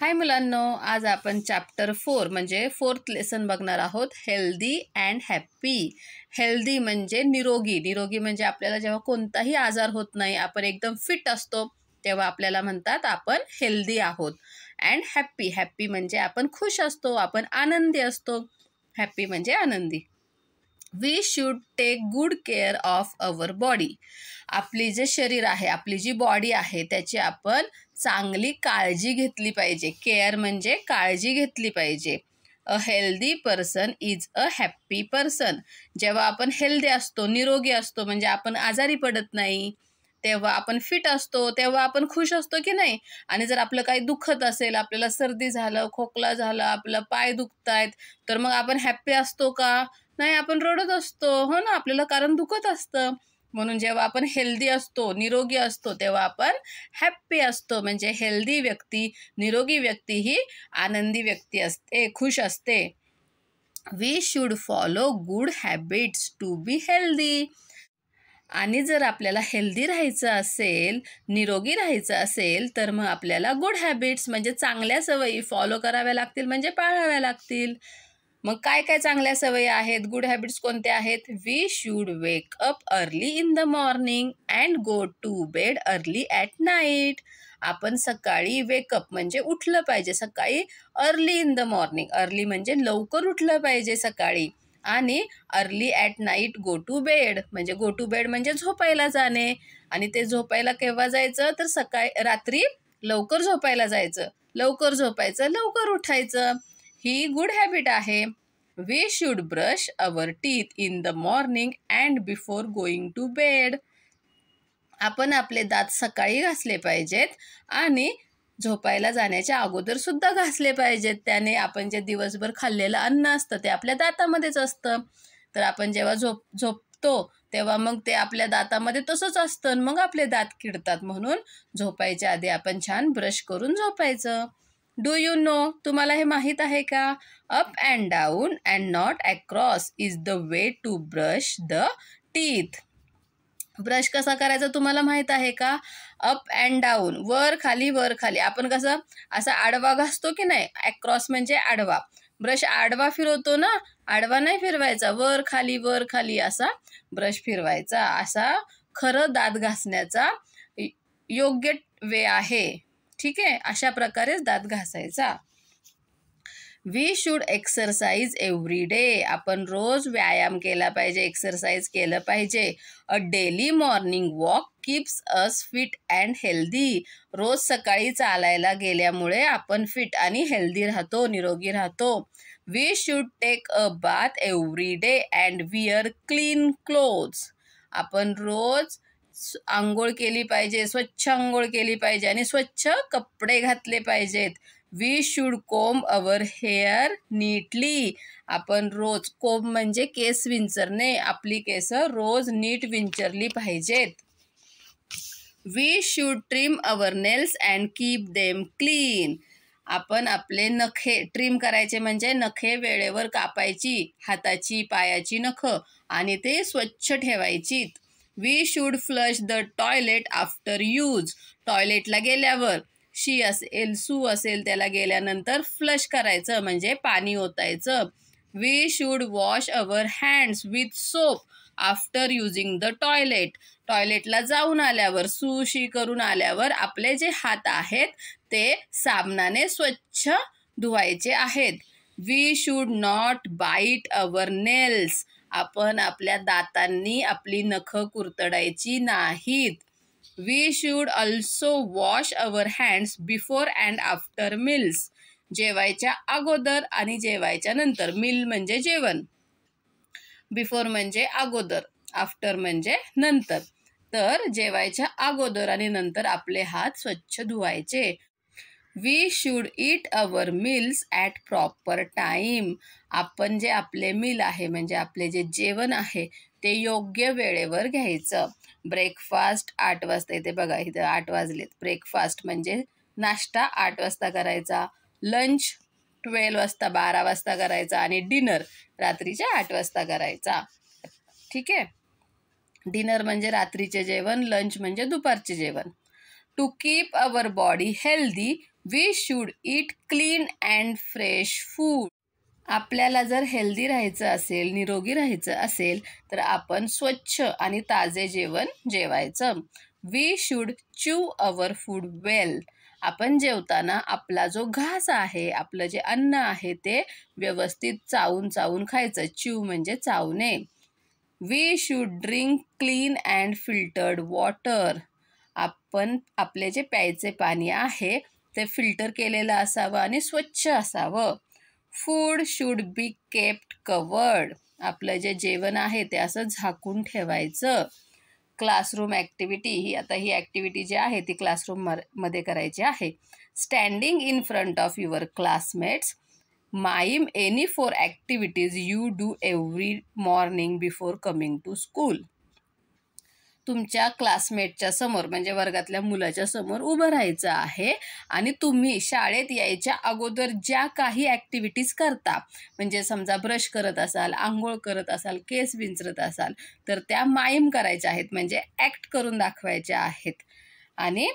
हाय मुलांनो आज आपण चॅप्टर फोर म्हणजे फोर्थ लेसन बघणार आहोत हेल्दी अँड हॅप्पी हेल्दी म्हणजे निरोगी निरोगी म्हणजे आपल्याला जेव्हा कोणताही आजार होत नाही आपण एकदम फिट असतो तेव्हा आपल्याला म्हणतात आपण हेल्दी आहोत अँड हॅप्पी हॅप्पी म्हणजे आपण खुश असतो आपण आनंदी असतो हॅप्पी म्हणजे आनंदी we should take good care of our body आपली जे शरीर आहे आपली जी बॉडी आहे त्याची आपण चांगली काळजी घेतली पाहिजे केअर म्हणजे काळजी घेतली पाहिजे a healthy person is a happy person जेव्हा आपण हेल्दी असतो निरोगी असतो म्हणजे आपण आजारी पडत नाही तेव्हा आपण फिट असतो तेव्हा आपण खुश असतो की नाही आणि जर आपलं काही दुखत असेल आपल्याला सर्दी झालं खोकला झालं आपलं पाय दुखत आहेत तर मग आपण हॅप्पी असतो का नाही आपण रडत असतो हो ना आपल्याला कारण दुखत असतं म्हणून जेव्हा आपण हेल्दी असतो निरोगी असतो तेव्हा आपण हॅप्पी असतो म्हणजे हेल्दी व्यक्ती निरोगी व्यक्ती ही आनंदी व्यक्ती असते खुश असते we should follow good habits to be healthy आणि जर आपल्याला हेल्दी राहायचं असेल निरोगी राहायचं असेल तर मग आपल्याला गुड हॅबिट्स म्हणजे चांगल्या सवयी फॉलो कराव्या लागतील म्हणजे पाळाव्या लागतील मग काय काय चांगल्या सवयी आहेत गुड हॅबिट्स कोणत्या आहेत we should wake up early in the morning and go to bed early at night आपण सकाळी वेकअप म्हणजे उठलं पाहिजे सकाळी early in the morning early म्हणजे लवकर उठलं पाहिजे सकाळी आणि early at night go to bed म्हणजे गो टू बेड म्हणजे झोपायला जाणे आणि ते झोपायला केव्हा जायचं तर सकाळी रात्री लवकर झोपायला जायचं लवकर झोपायचं लवकर उठायचं ही गुड हॅबिट आहे we should brush our teeth in the morning and before going to bed आपण आपले दात सकाळी घासले पाहिजेत आणि झोपायला जाण्याच्या अगोदर सुद्धा घासले पाहिजेत त्याने आपण जे दिवसभर खाल्लेलं अन्न असतं ते आपल्या दातामध्येच असतं तर आपण जेव्हा झोप झोपतो तेव्हा मग ते आपल्या दातामध्ये तसंच असतं मग आपले दात किडतात म्हणून झोपायच्या आधी आपण छान ब्रश करून झोपायचं डू यू नो तुम्हाला हे माहीत आहे का up and down and not across is the way to brush the teeth brush कसा करायचा तुम्हाला माहीत आहे का अप अँड डाऊन वर खाली वर खाली आपण कसं असा आडवा घासतो की नाही अक्रॉस म्हणजे आडवा ब्रश आडवा फिरवतो ना आडवा नाही फिरवायचा वर खाली वर खाली असा ब्रश फिरवायचा असा खरं दात घासण्याचा योग्य वे आहे ठीक आहे अशा प्रकारेच दात घासायचा we should exercise every day आपण रोज व्यायाम केला पाहिजे एक्सरसाइज केलं पाहिजे a daily morning walk keeps us fit and healthy रोज सकाळी चालायला गेल्यामुळे आपण फिट आणि हेल्दी राहतो निरोगी राहतो we should take a bath every day and wear clean clothes आपण रोज आंघोळ केली पाहिजे स्वच्छ आंघोळ केली पाहिजे आणि स्वच्छ कपडे घातले पाहिजेत we should comb our hair neatly आपण रोज कोंब म्हणजे केस विंचरणे आपली केस रोज नीट विंचरली पाहिजेत we should trim our nails and keep them clean आपण आपले नखे ट्रिम करायचे म्हणजे नखे वेळेवर कापायची हाताची पायाची नखं आणि ते स्वच्छ ठेवायचीत we should flush the toilet after use टॉयलेटला गेल्यावर शी असेल सू असेल त्याला गेल्यानंतर फ्लश करायचं म्हणजे पाणी ओतायचं we should wash our hands with soap after using the toilet टॉयलेटला जाऊन आल्यावर सुशी करून आल्यावर आपले जे हात आहेत ते साबणाने स्वच्छ धुवायचे आहेत we should not bite our nails आपण आपल्या दातांनी आपली नख कुरतडायची नाहीत we should also wash our hands before and after meals जेवायच्या अगोदर आणि जेवायच्या नंतर मिल म्हणजे जेवण बिफोर म्हणजे अगोदर आफ्टर म्हणजे नंतर तर जेवायच्या अगोदर आणि नंतर आपले हात स्वच्छ धुवायचे we should eat our meals at proper time आपण जे आपले मिल आहे म्हणजे आपले जे जेवण आहे ते योग्य वेळेवर घ्यायचं ब्रेकफास्ट आठ वाजता येते बघा इथं आठ वाजलेत ब्रेकफास्ट म्हणजे नाश्ता आठ वाजता करायचा लंच ट्वेल्व वाजता बारा वाजता करायचा आणि डिनर रात्रीच्या आठ वाजता करायचा ठीक आहे डिनर म्हणजे रात्रीचे जेवण लंच म्हणजे दुपारचे जेवण to keep our body healthy we should eat clean and fresh food आपल्याला जर हेल्दी राहायचं असेल निरोगी राहायचं असेल तर आपण स्वच्छ आणि ताजे जेवण जेवायचं we should chew our food well आपण जेवताना आपला जो घास आहे आपलं जे अन्न आहे ते व्यवस्थित चावून चावून खायचं च्यू म्हणजे चावणे we should drink clean and filtered water आपण आपले जे प्यायचे पाणी आहे ते फिल्टर केलेलं असावं आणि स्वच्छ असावं food should be kept covered आपलं जे जेवण आहे ते असं झाकून ठेवायचं क्लासरूम ॲक्टिव्हिटी ही आता ही ॲक्टिव्हिटी जी आहे ती क्लासरूम मध्ये करायची आहे standing in front of your classmates mime any four activities you do every morning before coming to school तुमच्या क्लासमेटच्या समोर म्हणजे वर्गातल्या मुलाच्या समोर उभं राहायचं आहे आणि तुम्ही शाळेत यायच्या अगोदर ज्या काही ॲक्टिव्हिटीज करता म्हणजे समजा ब्रश करत असाल आंघोळ करत असाल केस विंचरत असाल तर त्या मायम करायच्या आहेत म्हणजे ॲक्ट करून दाखवायच्या आहेत आणि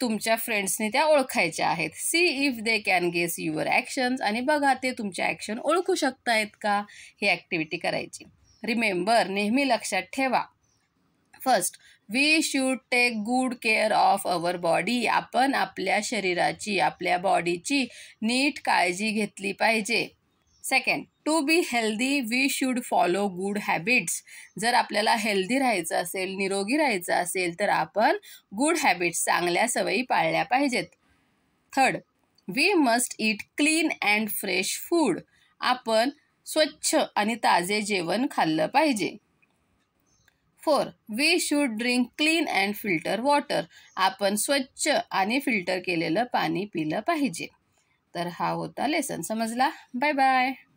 तुमच्या फ्रेंड्सनी त्या ओळखायच्या आहेत see if they can guess your actions आणि बघा ते तुमच्या ॲक्शन ओळखू शकतायत का ही ॲक्टिव्हिटी करायची रिमेंबर नेहमी लक्षात ठेवा first we should take good care of our body आपण आपल्या शरीराची आपल्या बॉडीची नीट काळजी घेतली पाहिजे second to be healthy we should follow good habits जर आपल्याला हेल्दी राहायचं असेल निरोगी राहायचं असेल तर आपण गुड हॅबिट्स चांगल्या सवयी पाळल्या पाहिजेत third we must eat clean and fresh food आपण स्वच्छ आणि ताजे जेवण खाल्लं पाहिजे four we should drink clean and filter water आपण स्वच्छ आणि फिल्टर केलेलं पाणी पिलं पाहिजे तर हा होता लेसन समजला बाय बाय